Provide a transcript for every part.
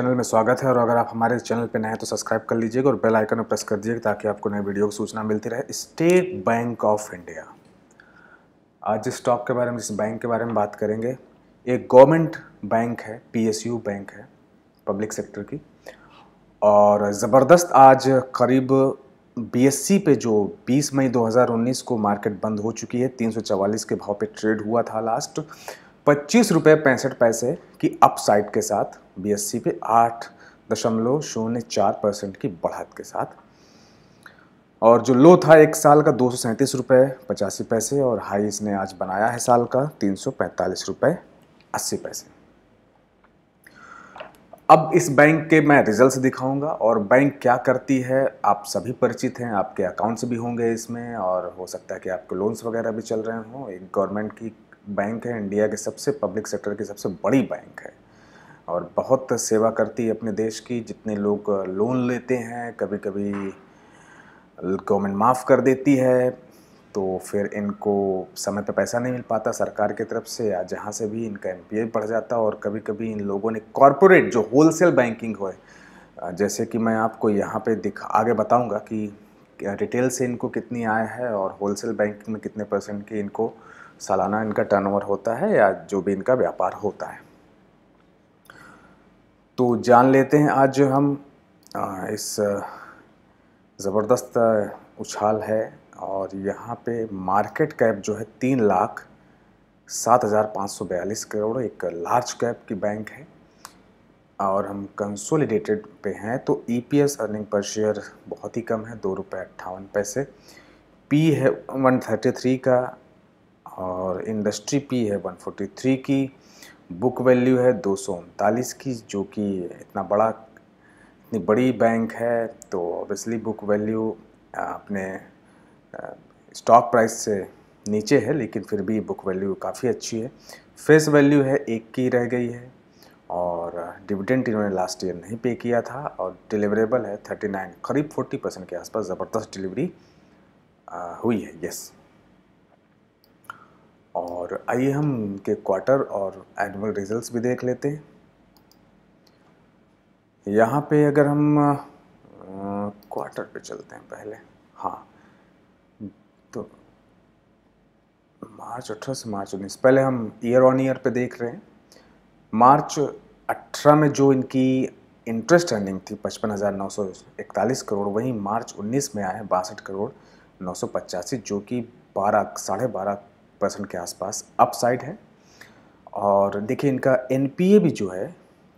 channel में स्वागत है और अगर आप हमारे चैनल पर नए हैं तो सब्सक्राइब कर लीजिएगा और बेल आइकन पर प्रेस कर दीजिएगा ताकि आपको नए वीडियो की सूचना मिलती रहे स्टेट बैंक ऑफ इंडिया आज जिस स्टॉक के बारे में जिस बैंक के बारे में बात करेंगे एक गवर्नमेंट बैंक है पीएसयू बैंक है पब्लिक सेक्टर की और ज़बरदस्त आज करीब बीएससी पे जो 20 मई 2019 को मार्केट बंद हो चुकी है 344 के भाव पे ट्रेड हुआ था लास्ट पच्चीस रुपये पैंसठ पैसे की अपसाइड के साथ बीएससी पे आठ दशमलव शून्य चार परसेंट की बढ़त के साथ और जो लो था एक साल का दो सौ सैंतीस रुपये पचासी पैसे और हाई इसने आज बनाया है साल का तीन सौ पैंतालीस रुपये अस्सी पैसे अब इस बैंक के मैं रिजल्ट्स दिखाऊंगा और बैंक क्या करती है आप सभी परिचित हैं आपके अकाउंट्स भी होंगे इसमें और हो सकता है कि आपके लोन्स वगैरह भी चल रहे हों एक गवर्नमेंट की बैंक है इंडिया के सबसे पब्लिक सेक्टर की सबसे बड़ी बैंक है और बहुत सेवा करती है अपने देश की जितने लोग लोन लेते हैं कभी कभी गवर्नमेंट माफ़ कर देती है तो फिर इनको समय पर पैसा नहीं मिल पाता सरकार की तरफ से या जहाँ से भी इनका एम बढ़ जाता और कभी कभी इन लोगों ने कॉरपोरेट जो होलसेल बैंकिंग हो जैसे कि मैं आपको यहाँ पे दिखा आगे बताऊँगा कि रिटेल से इनको कितनी आय है और होलसेल बैंकिंग में कितने परसेंट की इनको सालाना इनका टर्नओवर होता है या जो भी इनका व्यापार होता है तो जान लेते हैं आज जो हम इस ज़बरदस्त उछाल है और यहाँ पे मार्केट कैप जो है तीन लाख सात हज़ार पाँच सौ बयालीस करोड़ एक लार्ज कैप की बैंक है और हम कंसोलिडेटेड पे हैं तो ईपीएस अर्निंग पर शेयर बहुत ही कम है दो रुपये अट्ठावन पैसे पी है वन थर्टी थ्री का और इंडस्ट्री पी है 143 की बुक वैल्यू है दो की जो कि इतना बड़ा इतनी बड़ी बैंक है तो ऑब्वियसली बुक वैल्यू अपने स्टॉक प्राइस से नीचे है लेकिन फिर भी बुक वैल्यू काफ़ी अच्छी है फेस वैल्यू है एक की रह गई है और डिविडेंट इन्होंने लास्ट ईयर नहीं पे किया था और डिलीवरेबल है 39 करीब 40 परसेंट के आसपास ज़बरदस्त डिलीवरी हुई है यस और आइए हम के क्वार्टर और एनुअल रिजल्ट्स भी देख लेते हैं यहाँ पे अगर हम क्वार्टर पे चलते हैं पहले हाँ तो मार्च अठारह से मार्च उन्नीस पहले हम ईयर ऑन ईयर पे देख रहे हैं मार्च अठारह में जो इनकी इंटरेस्ट अर्निंग थी पचपन हज़ार नौ सौ इकतालीस करोड़ वहीं मार्च उन्नीस में आए बासठ करोड़ नौ सौ पचासी जो कि बारह साढ़े बारह परसेंट के आसपास अपसाइड है और देखिए इनका एन भी जो है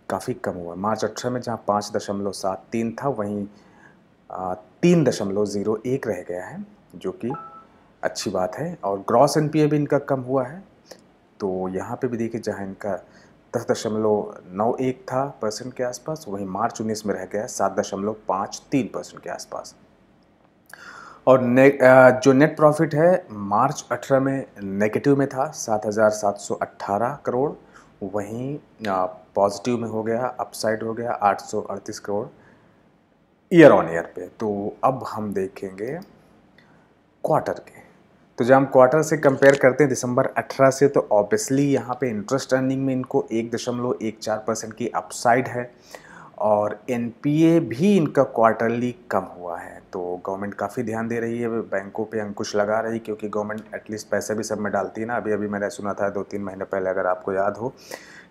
काफ़ी कम हुआ मार्च अठारह में जहाँ पाँच दशमलव सात तीन था वहीं तीन दशमलव ज़ीरो एक रह गया है जो कि अच्छी बात है और ग्रॉस एन भी इनका कम हुआ है तो यहाँ पे भी देखिए जहाँ इनका दस दशमलव नौ एक था परसेंट के आसपास वहीं मार्च उन्नीस में रह गया है सात दशमलव पाँच तीन परसेंट के आसपास और ने, जो नेट प्रॉफिट है मार्च 18 में नेगेटिव में था 7,718 करोड़ वहीं पॉजिटिव में हो गया अपसाइड हो गया 838 करोड़ ईयर ऑन ईयर पे तो अब हम देखेंगे क्वार्टर के तो जब हम क्वार्टर से कंपेयर करते हैं दिसंबर 18 से तो ऑब्वियसली यहाँ पे इंटरेस्ट अर्निंग में इनको एक दशमलव एक चार परसेंट की अपसाइड है और एन भी इनका क्वार्टरली कम हुआ है तो गवर्नमेंट काफ़ी ध्यान दे रही है बैंकों पे अंकुश लगा रही है क्योंकि गवर्नमेंट एटलीस्ट पैसे भी सब में डालती है ना अभी अभी मैंने सुना था दो तीन महीने पहले अगर आपको याद हो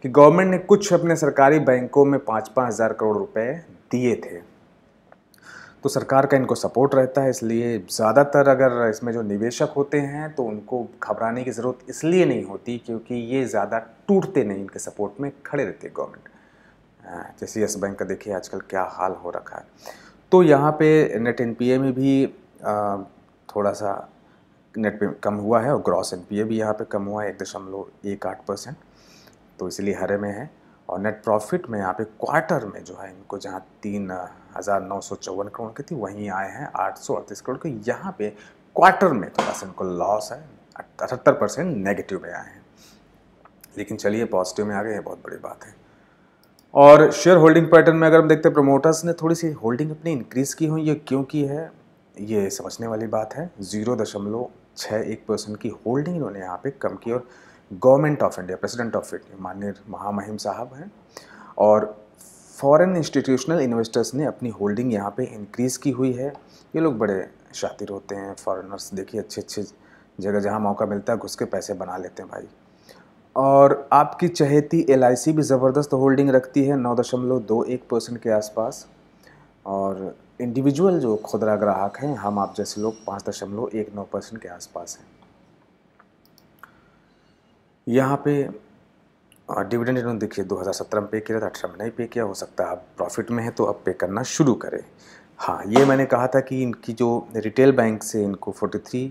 कि गवर्नमेंट ने कुछ अपने सरकारी बैंकों में पाँच पाँच हज़ार करोड़ रुपए दिए थे तो सरकार का इनको सपोर्ट रहता है इसलिए ज़्यादातर अगर इसमें जो निवेशक होते हैं तो उनको घबराने की ज़रूरत इसलिए नहीं होती क्योंकि ये ज़्यादा टूटते नहीं इनके सपोर्ट में खड़े रहते गवर्नमेंट हाँ, जैसे यस बैंक का देखिए आजकल क्या हाल हो रखा है तो यहाँ पे नेट एन में भी थोड़ा सा नेट पे कम हुआ है और ग्रॉस एन भी यहाँ पे कम हुआ है एक दशमलव एक आठ परसेंट तो इसलिए हरे में है और नेट प्रॉफिट में यहाँ पे क्वार्टर में जो है इनको जहाँ तीन हज़ार नौ सौ चौवन करोड़ की थी वहीं आए हैं आठ सौ अड़तीस करोड़ के यहाँ पे क्वार्टर में थोड़ा सा इनको लॉस है अठहत्तर परसेंट नेगेटिव में आए हैं लेकिन चलिए पॉजिटिव में आ गए ये बहुत बड़ी बात है और शेयर होल्डिंग पैटर्न में अगर हम देखते हैं प्रमोटर्स ने थोड़ी सी होल्डिंग अपनी इंक्रीज़ की हुई ये क्यों की है ये समझने वाली बात है जीरो दशमलव छः एक परसेंट की होल्डिंग इन्होंने यहाँ पे कम की और government of India president of India माननीय महामहिम साहब हैं और फॉरेन इंस्टीट्यूशनल इन्वेस्टर्स ने अपनी होल्डिंग यहाँ पे इंक्रीज़ की हुई है ये लोग बड़े शातिर होते हैं फॉरेनर्स देखिए अच्छे अच्छे जगह जहाँ मौका मिलता है घुस के पैसे बना लेते हैं भाई और आपकी चहेती एल भी ज़बरदस्त होल्डिंग रखती है नौ दशमलव दो एक परसेंट के आसपास और इंडिविजुअल जो खुदरा ग्राहक हैं हम आप जैसे लोग पाँच दशमलव एक नौ परसेंट के आसपास हैं यहाँ पे डिविडेंड इन्होंने देखिए 2017 में पे किया था अठारह में नहीं पे किया हो सकता है आप प्रॉफिट में हैं तो अब पे करना शुरू करें हाँ ये मैंने कहा था कि इनकी जो रिटेल बैंक से इनको 43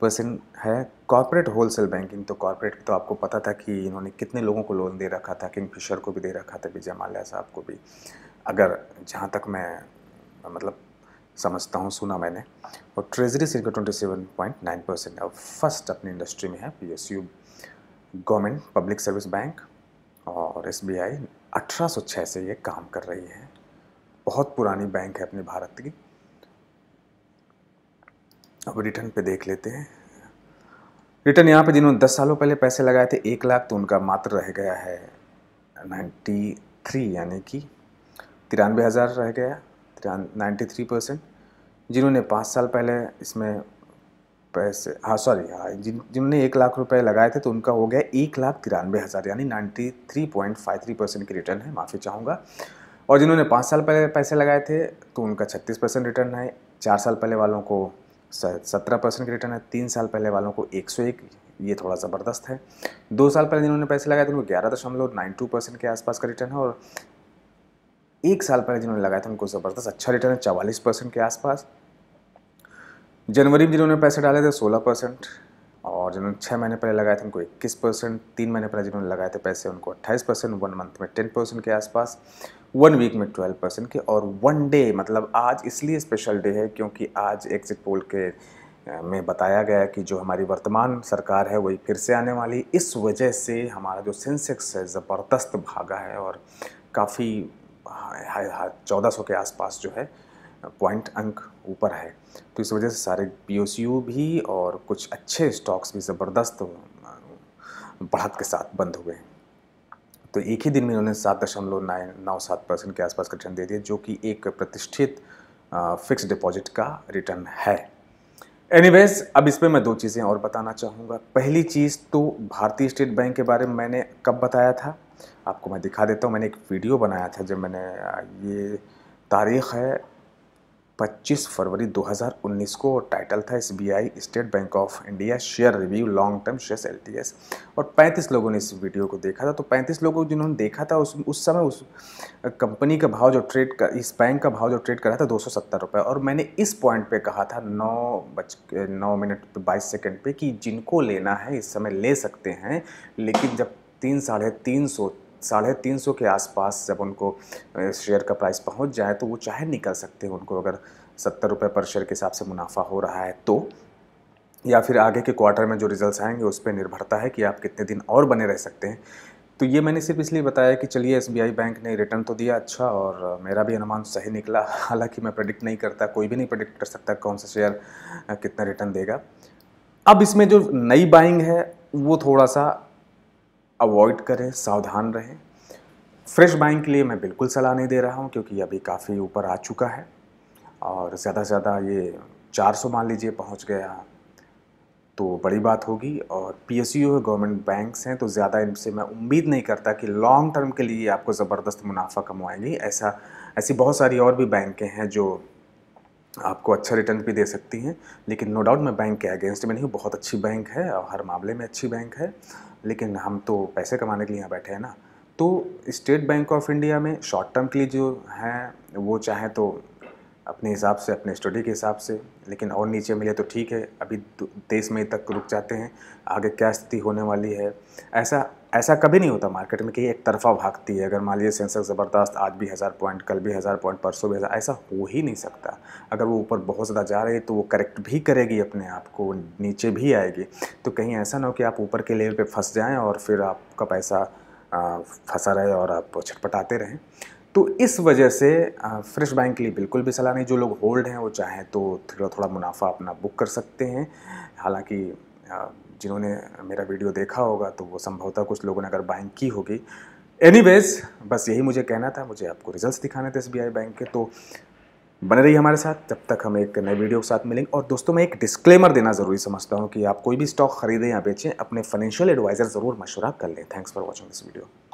परसेंट है कॉर्पोरेट होलसेल बैंकिंग तो कॉर्पोरेट तो आपको पता था कि इन्होंने कितने लोगों को लोन दे रखा था फिशर को भी दे रखा था विजय माल्या साहब को भी अगर जहाँ तक मैं मतलब समझता हूँ सुना मैंने और ट्रेजरी सिर्फ twenty seven point nine percent अब फर्स्ट अपनी इंडस्ट्री में है P S U government public service bank और एस बी आई अठारह सौ छः से ये काम कर रही है बहुत पुरानी बैंक है अपने भारत की अब रिटर्न पे देख लेते हैं रिटर्न यहाँ पे जिन्होंने दस सालों पहले पैसे लगाए थे एक लाख तो उनका मात्र रह गया है नाइन्टी थ्री यानी कि तिरानवे हज़ार रह गया नाइन्टी थ्री परसेंट जिन्होंने पाँच साल पहले इसमें पैसे हाँ सॉरी हाँ जिन जिन्होंने एक लाख रुपए लगाए थे तो उनका हो गया एक लाख तिरानवे हज़ार यानी ninety three point five three percent की रिटर्न है माफ़ी चाहूँगा और जिन्होंने पाँच साल पहले पैसे लगाए थे तो उनका छत्तीस परसेंट रिटर्न है चार साल पहले वालों को सत्रह परसेंट के रिटर्न है तीन साल पहले वालों को एक सौ एक ये थोड़ा ज़बरदस्त है दो साल पहले जिन्होंने पैसे लगाए थे उनको ग्यारह दशमलव नाइन टू परसेंट के आसपास का रिटर्न है और एक साल पहले जिन्होंने लगाया था उनको ज़बरदस्त अच्छा रिटर्न है चवालीस परसेंट के आसपास जनवरी में जिन्होंने पैसे डाले थे सोलह परसेंट और जिन्होंने छः महीने पहले लगाए थे उनको इक्कीस परसेंट तीन महीने पहले जिन्होंने लगाए थे पैसे उनको अट्ठाईस परसेंट वन मंथ में टेन परसेंट के आसपास वन वीक में ट्वेल्व परसेंट के और वन डे मतलब आज इसलिए स्पेशल डे है क्योंकि आज एग्जिट पोल के में बताया गया कि जो हमारी वर्तमान सरकार है वही फिर से आने वाली इस वजह से हमारा जो सेंसेक्स है ज़बरदस्त भागा है और काफ़ी हाँ, हाँ, हाँ, चौदह सौ के आसपास जो है पॉइंट अंक ऊपर है तो इस वजह से सारे पी भी और कुछ अच्छे स्टॉक्स भी ज़बरदस्त बढ़त के साथ बंद हुए हैं तो एक ही दिन में इन्होंने सात दशमलव नाइन नौ सात परसेंट के आसपास का रिटर्न दे दिया जो कि एक प्रतिष्ठित फिक्स डिपॉजिट का रिटर्न है एनीवेज अब इस पर मैं दो चीज़ें और बताना चाहूँगा पहली चीज़ तो भारतीय स्टेट बैंक के बारे में मैंने कब बताया था आपको मैं दिखा देता हूँ मैंने एक वीडियो बनाया था जब मैंने ये तारीख़ है 25 फरवरी 2019 को टाइटल था S B I state bank of India share review long term share L और 35 लोगों ने इस वीडियो को देखा था तो 35 लोगों जिन्होंने देखा था उस उस समय उस कंपनी का भाव जो ट्रेड कर इस बैंक का भाव जो ट्रेड कर रहा था दो सौ और मैंने इस पॉइंट पर कहा था नौ बज नौ मिनट बाईस सेकेंड पर कि जिनको लेना है इस समय ले सकते हैं लेकिन जब तीन साढ़े तीन सौ साढ़े तीन सौ के आसपास जब उनको शेयर का प्राइस पहुंच जाए तो वो चाहे निकल सकते हैं उनको अगर सत्तर रुपये पर शेयर के हिसाब से मुनाफा हो रहा है तो या फिर आगे के क्वार्टर में जो रिजल्ट्स आएंगे उस पर निर्भरता है कि आप कितने दिन और बने रह सकते हैं तो ये मैंने सिर्फ इसलिए बताया कि चलिए एस बैंक ने रिटर्न तो दिया अच्छा और मेरा भी अनुमान सही निकला हालांकि मैं प्रडिक्ट नहीं करता कोई भी नहीं प्रडिक्ट कर सकता कौन सा शेयर कितना रिटर्न देगा अब इसमें जो नई बाइंग है वो थोड़ा सा अवॉइड करें सावधान रहें फ्रेश बाइंग के लिए मैं बिल्कुल सलाह नहीं दे रहा हूँ क्योंकि अभी काफ़ी ऊपर आ चुका है और ज़्यादा से ज़्यादा ये 400 मान लीजिए पहुँच गया तो बड़ी बात होगी और P S U government banks हैं तो ज़्यादा इनसे मैं उम्मीद नहीं करता कि लॉन्ग टर्म के लिए आपको ज़बरदस्त मुनाफा कमवाएंगी ऐसा ऐसी बहुत सारी और भी बैंकें हैं जो आपको अच्छा रिटर्न भी दे सकती हैं लेकिन नो डाउट मैं बैंक के अगेंस्ट में नहीं हूँ बहुत अच्छी बैंक है और हर मामले में अच्छी बैंक है लेकिन हम तो पैसे कमाने के लिए यहाँ बैठे हैं ना तो स्टेट बैंक ऑफ इंडिया में शॉर्ट टर्म के लिए जो हैं वो चाहें तो अपने हिसाब से अपने स्टडी के हिसाब से लेकिन और नीचे मिले तो ठीक है अभी तेईस मई तक रुक जाते हैं आगे क्या स्थिति होने वाली है ऐसा ऐसा कभी नहीं होता मार्केट में कि एक तरफा भागती है अगर मान लीजिए सेंसेक्स ज़बरदस्त आज भी हज़ार पॉइंट कल भी हज़ार पॉइंट परसों भी हज़ार ऐसा हो ही नहीं सकता अगर वो ऊपर बहुत ज़्यादा जा रही है तो वो करेक्ट भी करेगी अपने आप को नीचे भी आएगी तो कहीं ऐसा ना हो कि आप ऊपर के लेवल पर फंस जाएँ और फिर आपका पैसा फंसा रहे और आप छटपटाते रहें तो इस वजह से फ्रेश बैंक के लिए बिल्कुल भी सलाह नहीं जो लोग होल्ड हैं वो चाहें तो थोड़ा थोड़ा मुनाफा अपना बुक कर सकते हैं हालांकि जिन्होंने मेरा वीडियो देखा होगा तो वो संभवतः कुछ लोगों ने अगर बाइंग की होगी एनीवेज बस यही मुझे कहना था मुझे आपको रिजल्ट्स दिखाने थे एस बैंक के तो बने रहिए हमारे साथ जब तक हम एक नए वीडियो के साथ मिलेंगे और दोस्तों मैं एक डिस्क्लेमर देना ज़रूरी समझता हूँ कि आप कोई भी स्टॉक खरीदें या बेचें अपने फाइनेंशियल एडवाइज़र ज़रूर मशवरा कर लें thanks for watching this video